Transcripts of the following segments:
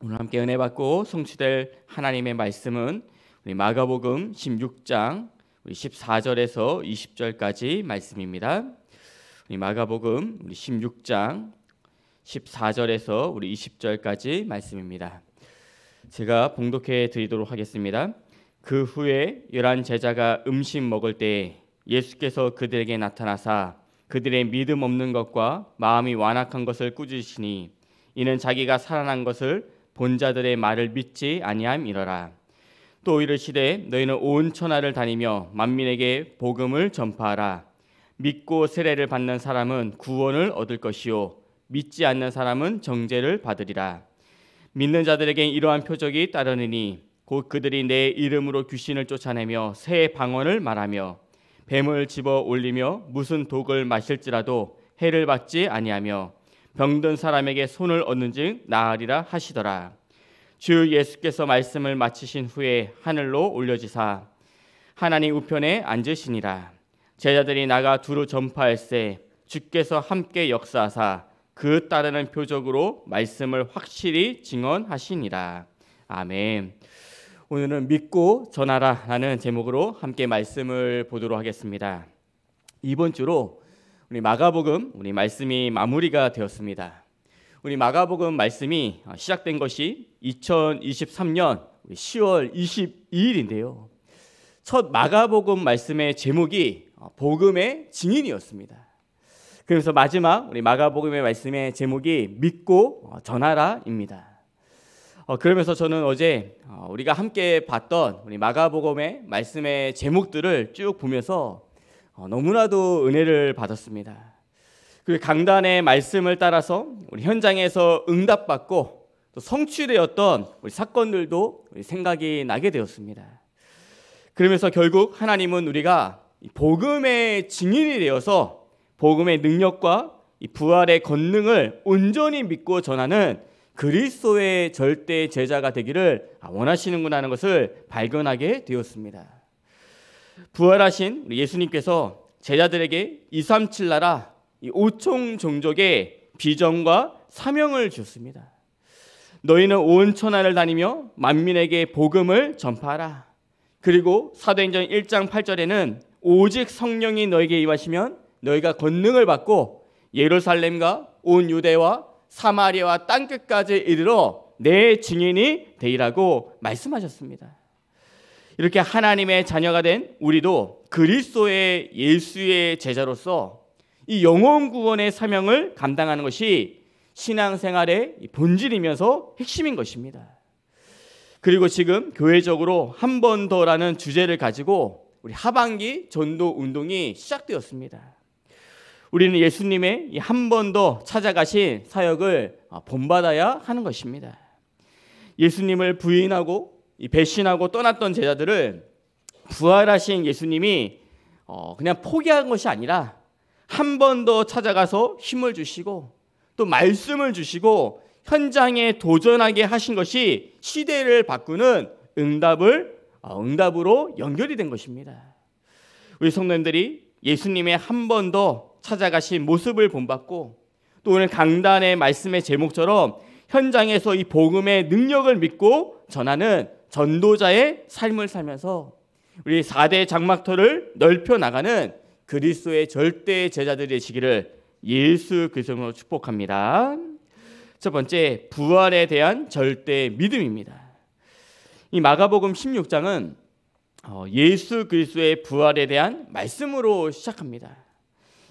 오늘 함께 은혜 받고 성취될 하나님의 말씀은 우리 마가복음 16장 우리 14절에서 20절까지 말씀입니다. 우리 마가복음 우리 16장 14절에서 우리 20절까지 말씀입니다. 제가 봉독해 드리도록 하겠습니다. 그 후에 열한 제자가 음식 먹을 때 예수께서 그들에게 나타나사 그들의 믿음 없는 것과 마음이 완악한 것을 꾸짖으시니 이는 자기가 살아난 것을 본자들의 말을 믿지 아니함이러라. 또 이르시되 너희는 온 천하를 다니며 만민에게 복음을 전파하라. 믿고 세례를 받는 사람은 구원을 얻을 것이요 믿지 않는 사람은 정죄를 받으리라. 믿는 자들에게 이러한 표적이 따르니 곧 그들이 내 이름으로 귀신을 쫓아내며 새 방언을 말하며 뱀을 집어 올리며 무슨 독을 마실지라도 해를 받지 아니하며 병든 사람에게 손을 얻는즉 나으리라 하시더라. 주 예수께서 말씀을 마치신 후에 하늘로 올려지사 하나님 우편에 앉으시니라. 제자들이 나가 두루 전파할세 주께서 함께 역사하사 그 따르는 표적으로 말씀을 확실히 증언하시니라. 아멘. 오늘은 믿고 전하라라는 제목으로 함께 말씀을 보도록 하겠습니다. 이번 주로 우리 마가복음 우리 말씀이 마무리가 되었습니다. 우리 마가복음 말씀이 어, 시작된 것이 2023년 10월 22일인데요. 첫 마가복음 말씀의 제목이 어, 복음의 증인이었습니다. 그래서 마지막 우리 마가복음의 말씀의 제목이 믿고 어, 전하라입니다. 그러면서 저는 어제 우리가 함께 봤던 우리 마가복음의 말씀의 제목들을 쭉 보면서 어, 너무나도 은혜를 받았습니다. 그 강단의 말씀을 따라서 우리 현장에서 응답받고 또 성취되었던 우리 사건들도 우리 생각이 나게 되었습니다. 그러면서 결국 하나님은 우리가 복음의 증인이 되어서 복음의 능력과 부활의 권능을 온전히 믿고 전하는 그리스도의 절대 제자가 되기를 아, 원하시는구나 하는 것을 발견하게 되었습니다. 부활하신 예수님께서 제자들에게 2, 3, 7 나라 이 오총 종족의 비전과 사명을 주었습니다. 너희는 온 천하를 다니며 만민에게 복음을 전파하라. 그리고 사도행전 1장 8절에는 오직 성령이 너에게 임하시면 너희가 권능을 받고 예루살렘과 온 유대와 사마리아와 땅 끝까지 이르러 내 증인이 되리라고 말씀하셨습니다. 이렇게 하나님의 자녀가 된 우리도 그리스도의 예수의 제자로서 이 영혼 구원의 사명을 감당하는 것이 신앙생활의 본질이면서 핵심인 것입니다. 그리고 지금 교회적으로 한 번 더라는 주제를 가지고 우리 하반기 전도 운동이 시작되었습니다. 우리는 예수님의 한 번 더 찾아가신 사역을 아, 본받아야 하는 것입니다. 예수님을 부인하고 이 배신하고 떠났던 제자들을 부활하신 예수님이 어 그냥 포기한 것이 아니라 한 번 더 찾아가서 힘을 주시고 또 말씀을 주시고 현장에 도전하게 하신 것이 시대를 바꾸는 응답을 어 응답으로 연결이 된 것입니다. 우리 성도님들이 예수님의 한 번 더 찾아가신 모습을 본받고 또 오늘 강단의 말씀의 제목처럼 현장에서 이 복음의 능력을 믿고 전하는 전도자의 삶을 살면서 우리 4대 장막터를 넓혀 나가는 그리스도의 절대 제자들이 되시기를 예수 그리스도로 축복합니다. 첫 번째 부활에 대한 절대 믿음입니다. 이 마가복음 16장은 어, 예수 그리스도의 부활에 대한 말씀으로 시작합니다.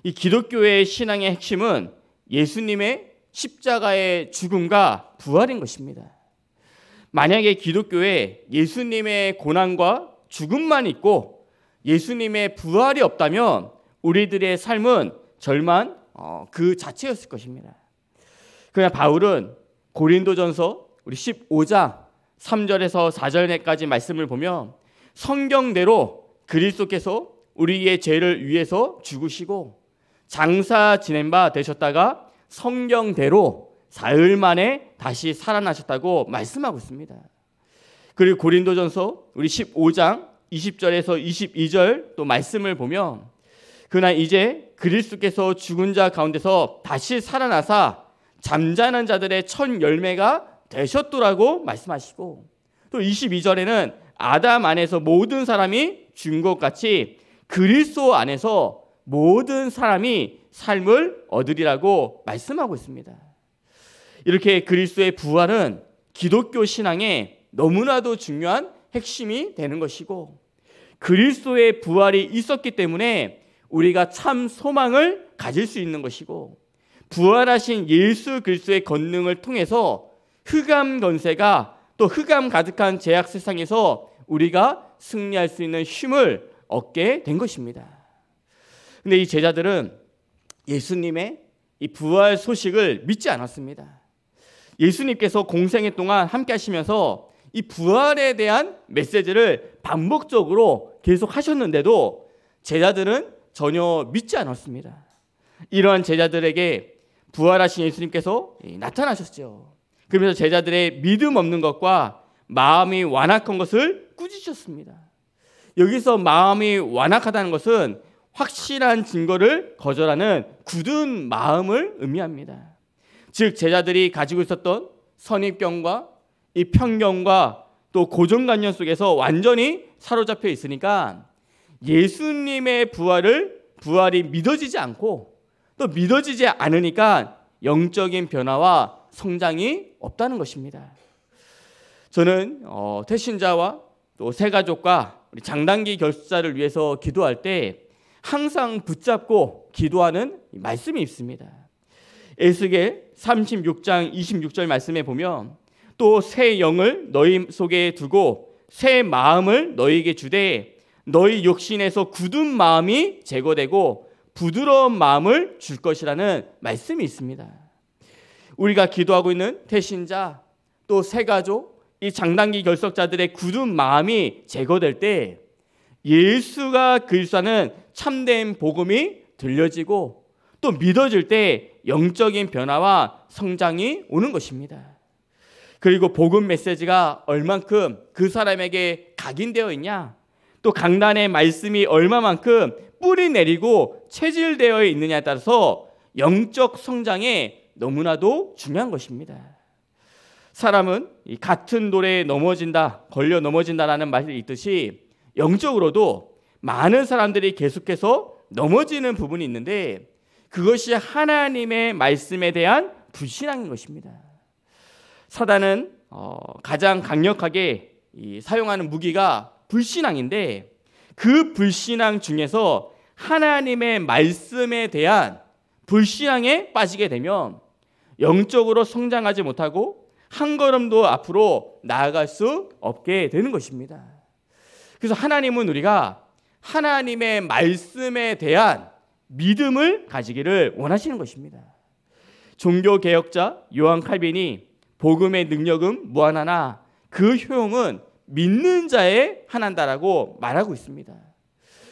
이 기독교의 신앙의 핵심은 예수님의 십자가의 죽음과 부활인 것입니다. 만약에 기독교에 예수님의 고난과 죽음만 있고 예수님의 부활이 없다면 우리들의 삶은 절만 어, 그 자체였을 것입니다. 그러나 바울은 고린도전서 우리 15장 3절에서 4절까지 말씀을 보면 성경대로 그리스도께서 우리의 죄를 위해서 죽으시고 장사 지낸 바 되셨다가 성경대로 사흘 만에 다시 살아나셨다고 말씀하고 있습니다. 그리고 고린도전서 우리 15장 20절에서 22절 또 말씀을 보면 그나 이제 그리스도께서 죽은 자 가운데서 다시 살아나사 잠자는 자들의 첫 열매가 되셨더라고 말씀하시고 또 22절에는 아담 안에서 모든 사람이 준것 같이 그리스도 안에서 모든 사람이 삶을 얻으리라고 말씀하고 있습니다. 이렇게 그리스도의 부활은 기독교 신앙에 너무나도 중요한 핵심이 되는 것이고 그리스도의 부활이 있었기 때문에 우리가 참 소망을 가질 수 있는 것이고 부활하신 예수 그리스도의 권능을 통해서 흑암 건세가 또 흑암 가득한 제약 세상에서 우리가 승리할 수 있는 힘을 얻게 된 것입니다. 근데 이 제자들은 예수님의 이 부활 소식을 믿지 않았습니다. 예수님께서 공생애 동안 함께 하시면서 이 부활에 대한 메시지를 반복적으로 계속 하셨는데도 제자들은 전혀 믿지 않았습니다. 이러한 제자들에게 부활하신 예수님께서 예, 나타나셨죠. 그러면서 제자들의 믿음 없는 것과 마음이 완악한 것을 꾸짖으셨습니다. 여기서 마음이 완악하다는 것은 확실한 증거를 거절하는 굳은 마음을 의미합니다. 즉 제자들이 가지고 있었던 선입견과 이 편견과 또 고정관념 속에서 완전히 사로잡혀 있으니까 예수님의 부활을 부활이 믿어지지 않고 또 믿어지지 않으니까 영적인 변화와 성장이 없다는 것입니다. 저는 어, 태신자와 또 새가족과 우리 장단기 결수를 위해서 기도할 때 항상 붙잡고 기도하는 말씀이 있습니다. 에스겔 36장 26절 말씀에 보면 또 새 영을 너희 속에 두고 새 마음을 너희에게 주되 너희 육신에서 굳은 마음이 제거되고 부드러운 마음을 줄 것이라는 말씀이 있습니다. 우리가 기도하고 있는 태신자 또 새가족 이 장단기 결석자들의 굳은 마음이 제거될 때 예수가 그리스도는 참된 복음이 들려지고 또 믿어질 때 영적인 변화와 성장이 오는 것입니다. 그리고 복음 메시지가 얼만큼 그 사람에게 각인되어 있냐? 또 강단의 말씀이 얼마만큼 뿌리 내리고 체질되어 있느냐에 따라서 영적 성장에 너무나도 중요한 것입니다. 사람은 같은 노에 넘어진다, 걸려 넘어진다라는 말이 있듯이 영적으로도 많은 사람들이 계속해서 넘어지는 부분이 있는데 그것이 하나님의 말씀에 대한 불신앙인 것입니다. 사단은 어, 가장 강력하게 사용하는 무기가 불신앙인데 그 불신앙 중에서 하나님의 말씀에 대한 불신앙에 빠지게 되면 영적으로 성장하지 못하고 한 걸음도 앞으로 나아갈 수 없게 되는 것입니다. 그래서 하나님은 우리가 하나님의 말씀에 대한 믿음을 가지기를 원하시는 것입니다. 종교 개혁자 요한 칼빈이 복음의 능력은 무한하나 그 효용은 믿는 자의 하나다라고 말하고 있습니다.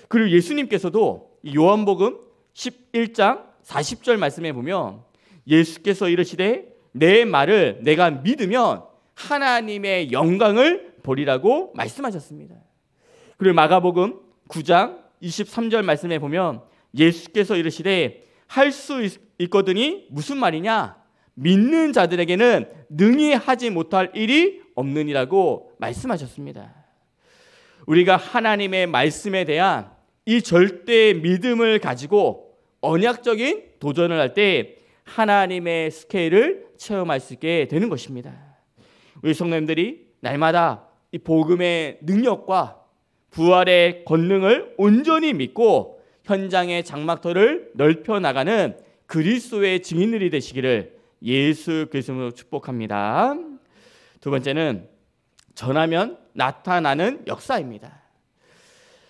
그리고 예수님께서도 요한복음 11장 40절 말씀에 보면 예수께서 이르시되 내 말을 내가 믿으면 하나님의 영광을 보리라고 말씀하셨습니다. 그리고 마가복음 9장 23절 말씀에 보면 예수께서 이르시되 할 수 있거든이 무슨 말이냐 믿는 자들에게는 능히 하지 못할 일이 없느니라고 말씀하셨습니다. 우리가 하나님의 말씀에 대한 이 절대 믿음을 가지고 언약적인 도전을 할 때 하나님의 스케일을 체험할 수 있게 되는 것입니다. 우리 성도님들이 날마다 이 복음의 능력과 부활의 권능을 온전히 믿고 현장의 장막터를 넓혀 나가는 그리스도의 증인들이 되시기를 예수 그리스도로 축복합니다. 두 번째는 전하면 나타나는 역사입니다.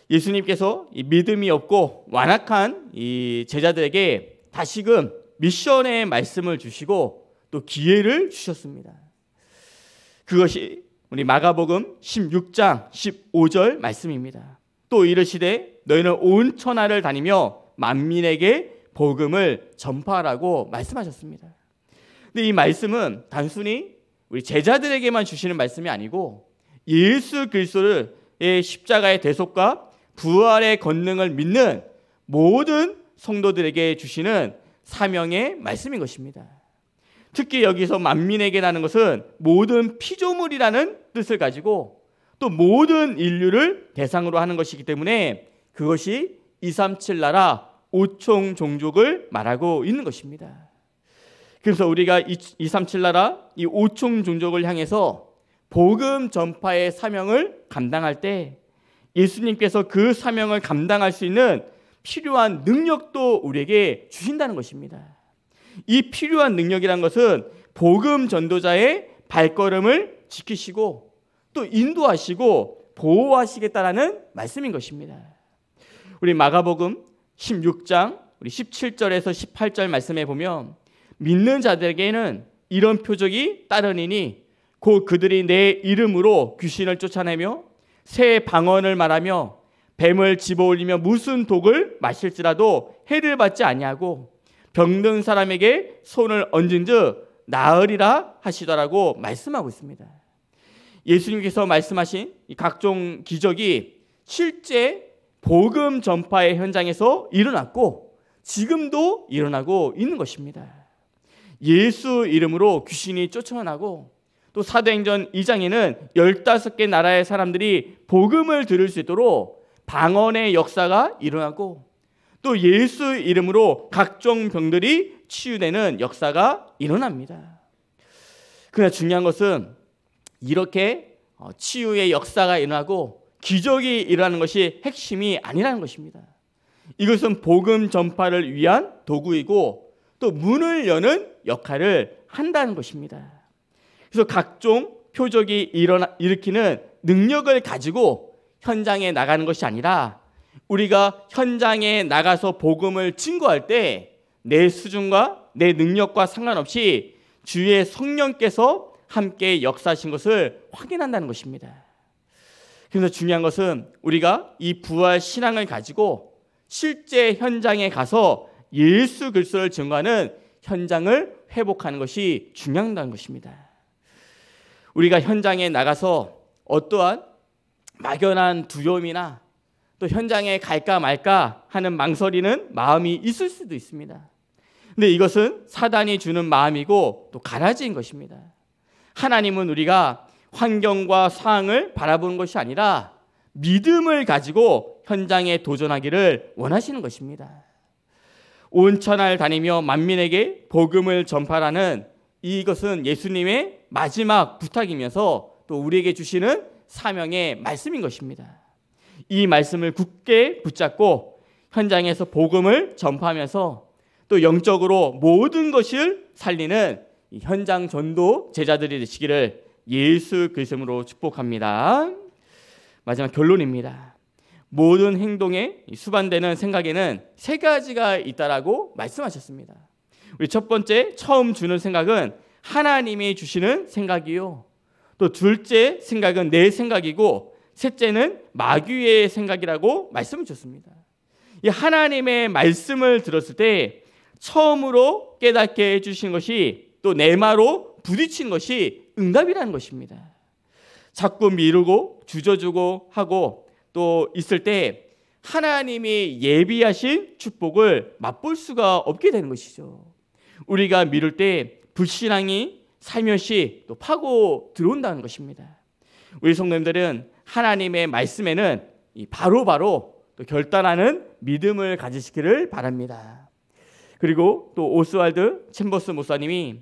예수님께서 믿음이 없고 완악한 이 제자들에게 다시금 미션의 말씀을 주시고 또 기회를 주셨습니다. 그것이 우리 마가복음 16장 15절 말씀입니다. 또 이르시되 너희는 온 천하를 다니며 만민에게 복음을 전파하라고 말씀하셨습니다. 근데 이 말씀은 단순히 우리 제자들에게만 주시는 말씀이 아니고 예수 그리스도의 십자가의 대속과 부활의 권능을 믿는 모든 성도들에게 주시는 사명의 말씀인 것입니다. 특히 여기서 만민에게라는 것은 모든 피조물이라는 뜻을 가지고 또 모든 인류를 대상으로 하는 것이기 때문에 그것이 237 나라 5총 종족을 말하고 있는 것입니다. 그래서 우리가 237 나라 이 5총 종족을 향해서 복음 전파의 사명을 감당할 때 예수님께서 그 사명을 감당할 수 있는 필요한 능력도 우리에게 주신다는 것입니다. 이 필요한 능력이란 것은 복음 전도자의 발걸음을 지키시고 또 인도하시고 보호하시겠다라는 말씀인 것입니다. 우리 마가복음 16장 우리 17절에서 18절 말씀해 보면 믿는 자들에게는 이런 표적이 따르니니 곧 그들이 내 이름으로 귀신을 쫓아내며 새 방언을 말하며 뱀을 집어올리며 무슨 독을 마실지라도 해를 받지 아니하고 병든 사람에게 손을 얹은즉 나으리라 하시더라고 말씀하고 있습니다. 예수님께서 말씀하신 각종 기적이 실제 복음 전파의 현장에서 일어났고 지금도 일어나고 있는 것입니다. 예수 이름으로 귀신이 쫓아나고 또 사도행전 2장에는 15개 나라의 사람들이 복음을 들을 수 있도록 방언의 역사가 일어나고 또 예수 이름으로 각종 병들이 치유되는 역사가 일어납니다. 그러나 중요한 것은 이렇게 어, 치유의 역사가 일어나고 기적이 일어나는 것이 핵심이 아니라는 것입니다. 이것은 복음 전파를 위한 도구이고 또 문을 여는 역할을 한다는 것입니다. 그래서 각종 표적이 일어나 일으키는 능력을 가지고 현장에 나가는 것이 아니라 우리가 현장에 나가서 복음을 증거할 때 내 수준과 내 능력과 상관없이 주의 성령께서 함께 역사하신 것을 확인한다는 것입니다. 그래서 중요한 것은 우리가 이 부활 신앙을 가지고 실제 현장에 가서 예수 그리스도를 증거하는 현장을 회복하는 것이 중요하다는 것입니다. 우리가 현장에 나가서 어떠한 막연한 두려움이나 또 현장에 갈까 말까 하는 망설이는 마음이 있을 수도 있습니다. 근데 이것은 사단이 주는 마음이고 또 가라지인 것입니다. 하나님은 우리가 환경과 상황을 바라보는 것이 아니라 믿음을 가지고 현장에 도전하기를 원하시는 것입니다. 온천하를 다니며 만민에게 복음을 전파하는 이것은 예수님의 마지막 부탁이면서 또 우리에게 주시는 사명의 말씀인 것입니다. 이 말씀을 굳게 붙잡고 현장에서 복음을 전파하면서 또 영적으로 모든 것을 살리는 현장 전도 제자들이 되시기를 예수 그리스도로 축복합니다. 마지막 결론입니다. 모든 행동에 수반되는 생각에는 세 가지가 있다라고 말씀하셨습니다. 우리 첫 번째 처음 주는 생각은 하나님이 주시는 생각이요. 또 둘째 생각은 내 생각이고 셋째는 마귀의 생각이라고 말씀을 주셨습니다. 이 하나님의 말씀을 들었을 때 처음으로 깨닫게 해주신 것이 또내 마로 부딪힌 것이 응답이라는 것입니다. 자꾸 미루고 주저주고 하고 또 있을 때 하나님이 예비하신 축복을 맛볼 수가 없게 되는 것이죠. 우리가 미룰 때 불신앙이 살며시 또 파고 들어온다는 것입니다. 우리 성도님들은 하나님의 말씀에는 바로바로 바로 또 결단하는 믿음을 가지시기를 바랍니다. 그리고 또 오스왈드 챔버스 목사님이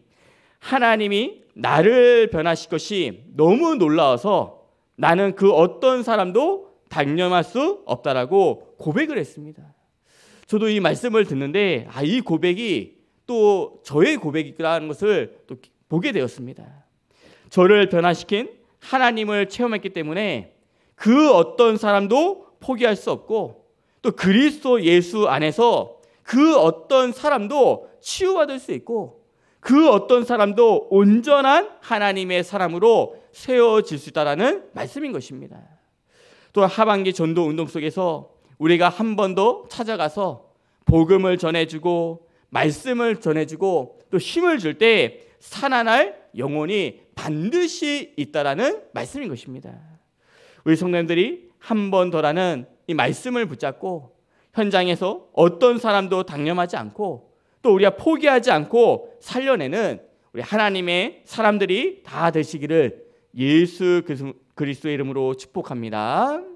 하나님이 나를 변하실 것이 너무 놀라워서 나는 그 어떤 사람도 당념할 수 없다라고 고백을 했습니다. 저도 이 말씀을 듣는데 아, 이 고백이 또 저의 고백이라는 것을 또 보게 되었습니다. 저를 변화시킨 하나님을 체험했기 때문에 그 어떤 사람도 포기할 수 없고 또 그리스도 예수 안에서 그 어떤 사람도 치유받을 수 있고 그 어떤 사람도 온전한 하나님의 사람으로 세워질 수 있다라는 말씀인 것입니다. 또 하반기 전도 운동 속에서 우리가 한 번 더 찾아가서 복음을 전해주고 말씀을 전해주고 또 힘을 줄때 살아날 영혼이 반드시 있다라는 말씀인 것입니다. 우리 성도님들이 한 번 더라는 이 말씀을 붙잡고 현장에서 어떤 사람도 당념하지 않고 또 우리가 포기하지 않고 살려내는 우리 하나님의 사람들이 다 되시기를 예수 그리스도의 이름으로 축복합니다.